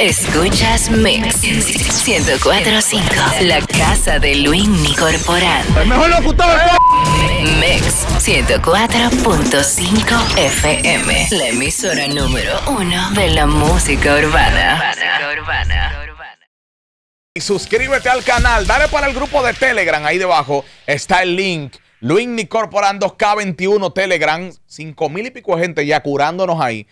Escuchas Mix 1045, la casa de Luis Corporal El mejor locutor Mix 104.5 FM, la emisora número uno de la música urbana. Y suscríbete al canal, dale para el grupo de Telegram, ahí debajo está el link. Luis Corporal 2K21 Telegram, 5 mil y pico gente ya curándonos ahí.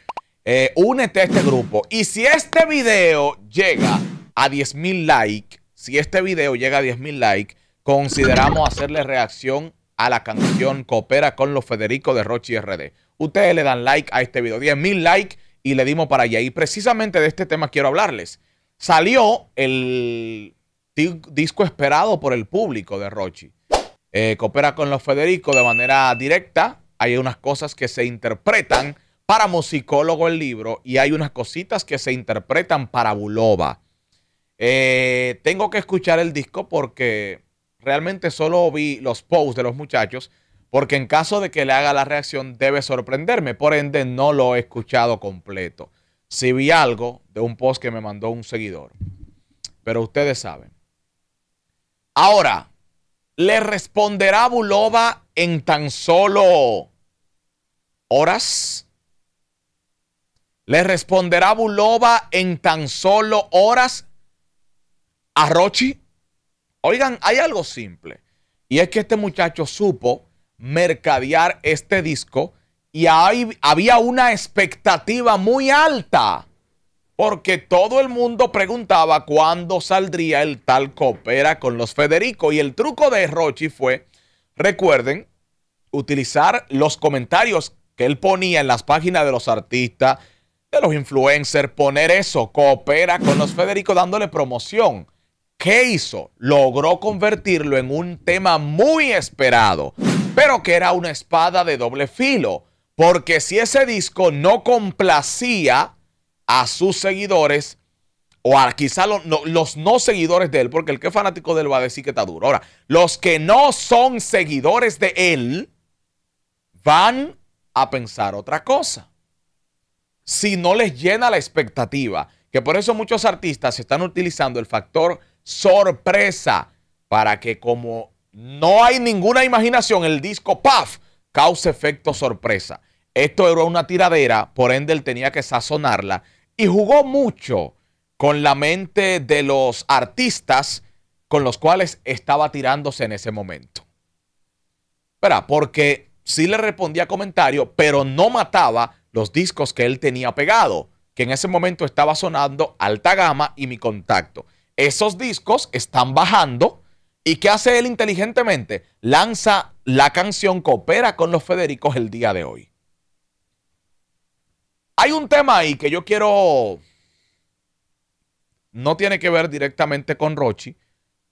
Eh, únete a este grupo. Y si este video llega a 10.000 likes, si este video llega a 10.000 likes, consideramos hacerle reacción a la canción Coopera con los Federico de Rochi RD. Ustedes le dan like a este video. 10.000 likes y le dimos para allá. Y precisamente de este tema quiero hablarles. Salió el disco esperado por el público de Rochi. Eh, coopera con los Federico de manera directa. Hay unas cosas que se interpretan para musicólogo el libro y hay unas cositas que se interpretan para Buloba. Eh, tengo que escuchar el disco porque realmente solo vi los posts de los muchachos, porque en caso de que le haga la reacción debe sorprenderme, por ende no lo he escuchado completo. Si vi algo de un post que me mandó un seguidor, pero ustedes saben. Ahora, ¿le responderá Buloba en tan solo horas? ¿Le responderá Bulova en tan solo horas a Rochi? Oigan, hay algo simple. Y es que este muchacho supo mercadear este disco y ahí había una expectativa muy alta. Porque todo el mundo preguntaba cuándo saldría el tal Coopera con los Federico. Y el truco de Rochi fue, recuerden, utilizar los comentarios que él ponía en las páginas de los artistas, de los influencers, poner eso, coopera con los Federico dándole promoción. ¿Qué hizo? Logró convertirlo en un tema muy esperado, pero que era una espada de doble filo, porque si ese disco no complacía a sus seguidores, o a quizá los no, los no seguidores de él, porque el que es fanático de él va a decir que está duro. Ahora, los que no son seguidores de él van a pensar otra cosa si no les llena la expectativa. Que por eso muchos artistas están utilizando el factor sorpresa para que como no hay ninguna imaginación, el disco ¡paf! cause efecto sorpresa. Esto era una tiradera, por ende él tenía que sazonarla y jugó mucho con la mente de los artistas con los cuales estaba tirándose en ese momento. Espera, porque sí le respondía comentario, pero no mataba los discos que él tenía pegado, que en ese momento estaba sonando Alta Gama y Mi Contacto. Esos discos están bajando ¿Y qué hace él inteligentemente? Lanza la canción Coopera con los Federicos el día de hoy. Hay un tema ahí que yo quiero... No tiene que ver directamente con Rochi,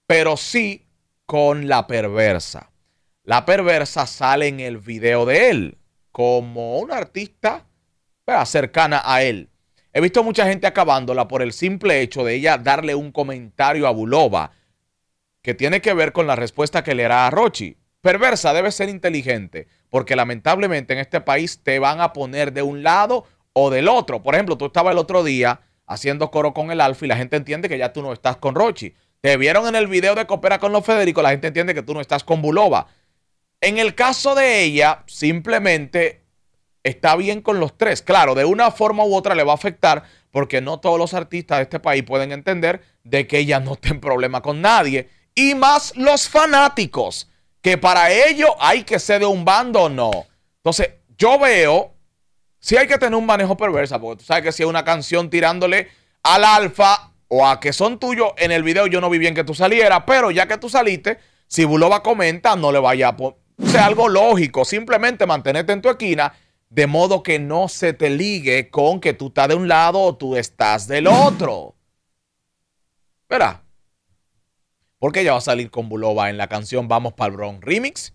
pero sí con la perversa. La perversa sale en el video de él como un artista pues, cercana a él. He visto mucha gente acabándola por el simple hecho de ella darle un comentario a Bulova que tiene que ver con la respuesta que le hará a Rochi. Perversa, debe ser inteligente, porque lamentablemente en este país te van a poner de un lado o del otro. Por ejemplo, tú estabas el otro día haciendo coro con el Alfa y la gente entiende que ya tú no estás con Rochi. Te vieron en el video de Coopera con los Federico, la gente entiende que tú no estás con Bulova. En el caso de ella, simplemente está bien con los tres. Claro, de una forma u otra le va a afectar porque no todos los artistas de este país pueden entender de que ella no en problema con nadie. Y más los fanáticos, que para ello hay que ser de un bando o no. Entonces, yo veo, si hay que tener un manejo perversa, porque tú sabes que si es una canción tirándole al alfa o a que son tuyos, en el video yo no vi bien que tú salieras, pero ya que tú saliste, si Buloba comenta, no le vaya a poner... O sea, algo lógico, simplemente mantenerte en tu esquina de modo que no se te ligue con que tú estás de un lado o tú estás del otro. Verá. Porque ella va a salir con Buloba en la canción Vamos para el Bron Remix.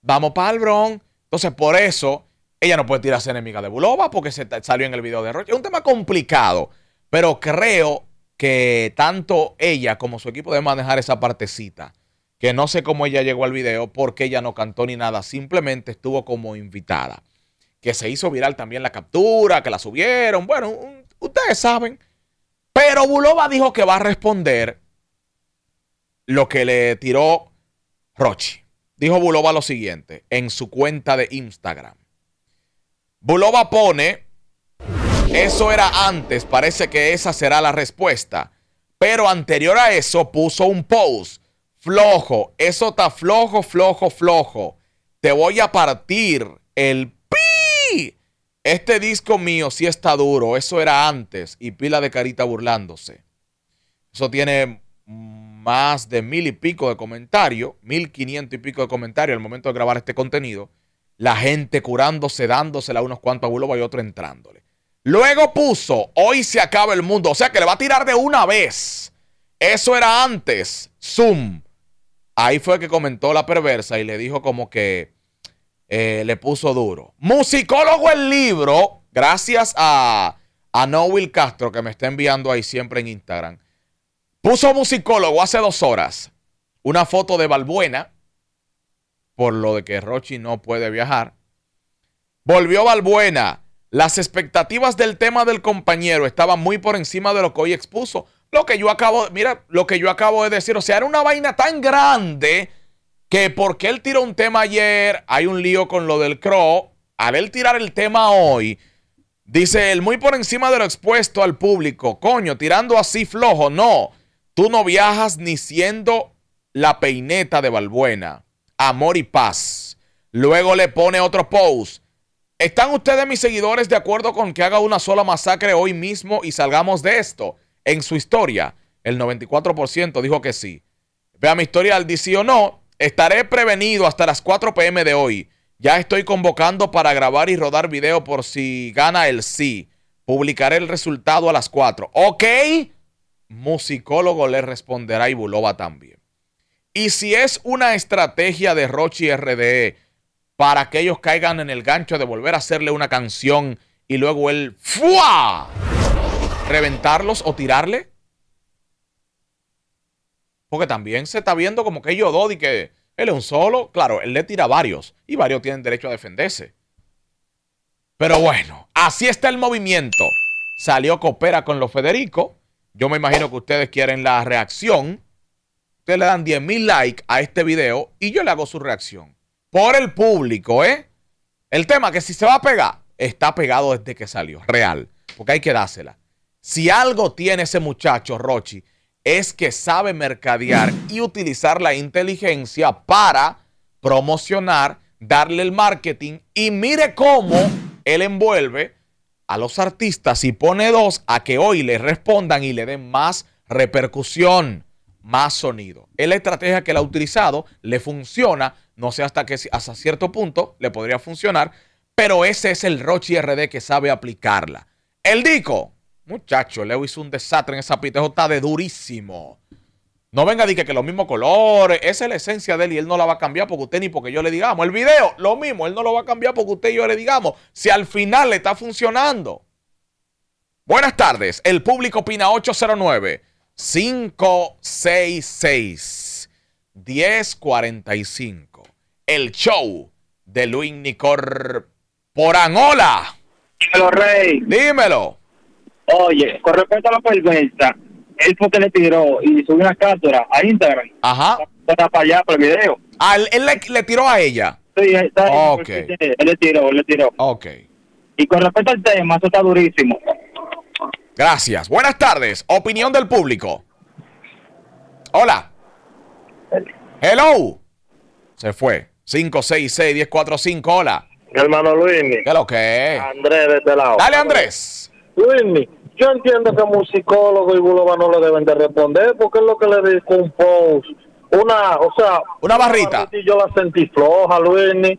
Vamos para el Bron. Entonces, por eso, ella no puede tirarse enemiga de Buloba porque se salió en el video de Roche. Es un tema complicado, pero creo que tanto ella como su equipo deben manejar esa partecita. Que no sé cómo ella llegó al video porque ella no cantó ni nada, simplemente estuvo como invitada que se hizo viral también la captura, que la subieron. Bueno, ustedes saben. Pero Bulova dijo que va a responder lo que le tiró Rochi. Dijo Bulova lo siguiente en su cuenta de Instagram. Bulova pone, eso era antes, parece que esa será la respuesta. Pero anterior a eso puso un post flojo, eso está flojo, flojo, flojo. Te voy a partir el este disco mío sí está duro, eso era antes y pila de carita burlándose. Eso tiene más de mil y pico de comentarios, mil quinientos y pico de comentarios al momento de grabar este contenido. La gente curándose, dándosela la unos cuantos a Buloba y otro entrándole. Luego puso, hoy se acaba el mundo, o sea que le va a tirar de una vez. Eso era antes, Zoom. Ahí fue que comentó la perversa y le dijo como que eh, le puso duro. Musicólogo el libro, gracias a, a Noel Castro que me está enviando ahí siempre en Instagram. Puso musicólogo hace dos horas una foto de Balbuena, por lo de que Rochi no puede viajar. Volvió Balbuena. Las expectativas del tema del compañero estaban muy por encima de lo que hoy expuso. Lo que yo acabo, mira, lo que yo acabo de decir, o sea, era una vaina tan grande que porque él tiró un tema ayer, hay un lío con lo del CRO, al él tirar el tema hoy, dice él muy por encima de lo expuesto al público, coño, tirando así flojo, no, tú no viajas ni siendo la peineta de Balbuena, amor y paz. Luego le pone otro post. ¿Están ustedes, mis seguidores, de acuerdo con que haga una sola masacre hoy mismo y salgamos de esto? En su historia, el 94% dijo que sí. Vea mi historial, dice o no, Estaré prevenido hasta las 4 pm de hoy. Ya estoy convocando para grabar y rodar video por si gana el sí. Publicaré el resultado a las 4. ¿Ok? Musicólogo le responderá y Bulova también. Y si es una estrategia de Rochi RDE para que ellos caigan en el gancho de volver a hacerle una canción y luego el ¡fua! reventarlos o tirarle. Porque también se está viendo como que ellos dos y que él es un solo. Claro, él le tira a varios y varios tienen derecho a defenderse. Pero bueno, así está el movimiento. Salió Coopera con los Federico. Yo me imagino que ustedes quieren la reacción. Ustedes le dan 10 mil likes a este video y yo le hago su reacción. Por el público, ¿eh? El tema que si se va a pegar, está pegado desde que salió, real. Porque hay que dársela. Si algo tiene ese muchacho, Rochi, es que sabe mercadear y utilizar la inteligencia para promocionar, darle el marketing y mire cómo él envuelve a los artistas y pone dos a que hoy le respondan y le den más repercusión, más sonido. Es la estrategia que él ha utilizado, le funciona, no sé hasta que hasta cierto punto le podría funcionar, pero ese es el Roche RD que sabe aplicarla. El Dico Muchacho, Leo hizo un desastre en esa pista. está de durísimo. No venga a que, que los mismos colores. Esa es la esencia de él y él no la va a cambiar porque usted ni porque yo le digamos. El video, lo mismo. Él no lo va a cambiar porque usted y yo le digamos. Si al final le está funcionando. Buenas tardes. El público opina 809 566 1045. El show de Luis Nicor Poranola. Dímelo, Rey. Dímelo. Oye, con respecto a la vergüenza él fue que le tiró y subió una cátedra a Instagram. Ajá. Para, para allá, para el video. Ah, él, le, tiró a ella. Sí, está Ok él le tiró, él le tiró. Ok. Y con respecto al tema, eso está durísimo. Gracias. Buenas tardes. Opinión del público. Hola. Hello. Se fue. 566-1045. Hola. hermano Luis. ¿Qué lo que es? Andrés de este lado. Dale, Andrés yo entiendo que musicólogo y buloba no le deben de responder porque es lo que le post, Una, o sea, una barrita. Y yo la sentí floja, Luisny,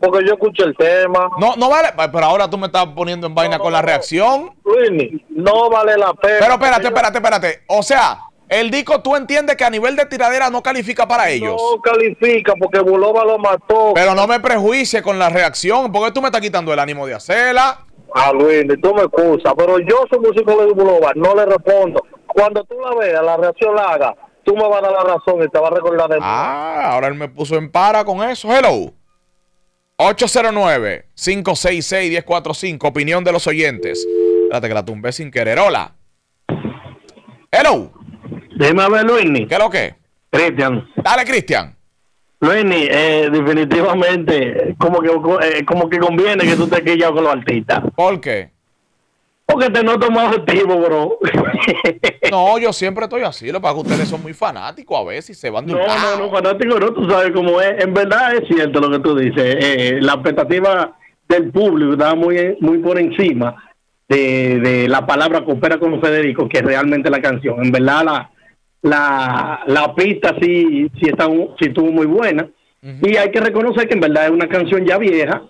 porque yo escuché el tema. No, no vale, pero ahora tú me estás poniendo en vaina con la reacción. Luisny, no vale la pena. Pero espérate, espérate, espérate. O sea, el disco, tú entiendes que a nivel de tiradera no califica para ellos. No califica porque Buloba lo mató. Pero no me prejuicie con la reacción, porque tú me estás quitando el ánimo de hacerla a ah, Luis, tú me excusas, pero yo soy de Dubulova, no le respondo. Cuando tú la veas, la reacción la haga, tú me vas a dar la razón y te vas a recordar de Ah, ahora él me puso en para con eso. Hello. 809-566-1045, opinión de los oyentes. Espérate que la tumbé sin querer. Hola. Hello. Dime ver, Luis. ¿Qué es lo que? Cristian. Dale, Cristian. Lenny, eh, definitivamente, como que, eh, como que conviene que tú te ya con los artistas. ¿Por qué? Porque te noto más activo, bro. no, yo siempre estoy así. Lo que pasa es que ustedes son muy fanáticos a veces y se van de No, no, no, fanático no, tú sabes cómo es. En verdad es cierto lo que tú dices. Eh, la expectativa del público está muy, muy por encima de, de la palabra coopera con Federico, que es realmente la canción. En verdad la la, la pista sí, sí, está, sí estuvo muy buena. Y hay que reconocer que en verdad es una canción ya vieja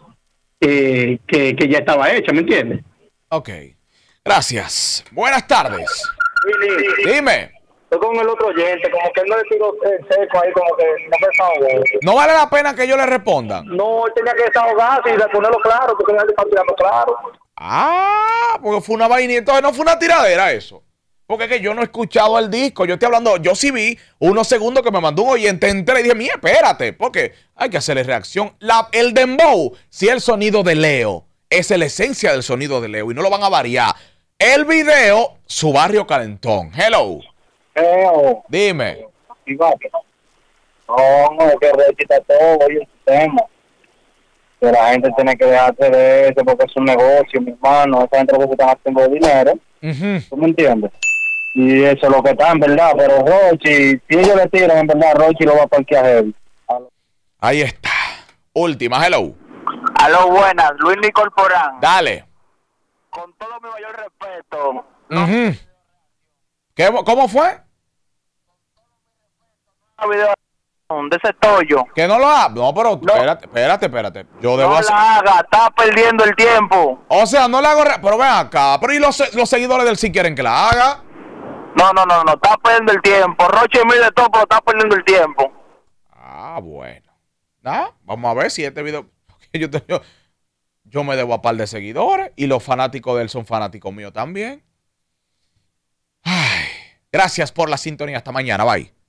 eh, que, que, ya estaba hecha, ¿me entiendes? Ok. Gracias. Buenas tardes. Dime. estoy con el otro oyente, como que él no le tiro seco ahí, como que no pensaba. ¿No vale la pena que yo le responda? No, él tenía que desahogarse y ponerlo claro, porque que estar tirando claro. Ah, porque fue una vainita entonces no fue una tiradera eso. Porque es que yo no he escuchado el disco. Yo estoy hablando, yo sí vi unos segundos que me mandó un oyente entero y dije, mía, espérate, porque hay que hacerle reacción. La, el dembow, si el sonido de Leo, es la esencia del sonido de Leo y no lo van a variar. El video, su barrio calentón. Hello. Leo. Dime. No, que rechita todo, yo tengo. sistema. Que la gente tiene que dejarse de eso porque es un negocio, mi hermano. Esa gente lo que están haciendo dinero. ¿Tú me entiendes? y eso es lo que está en verdad, pero Rochi, si ellos le tiran en verdad, Rochi lo va a parquear él. Ahí está. Última, hello. Hello, buenas, Luis Nicolporán. Dale. Con todo mi mayor respeto. ¿Qué, ¿Cómo fue? de ese toyo Que no lo haga. No, pero espérate, espérate, espérate. Yo debo no la haga, está perdiendo el tiempo. O sea, no le hago. Pero ven acá. Pero y los, los seguidores del si sí quieren que la haga. No, no, no, no, está perdiendo el tiempo. Roche y de todo, pero está perdiendo el tiempo. Ah, bueno. Ah, vamos a ver si este video. Yo, yo, yo me debo a par de seguidores y los fanáticos de él son fanáticos míos también. Ay, gracias por la sintonía. Hasta mañana. Bye.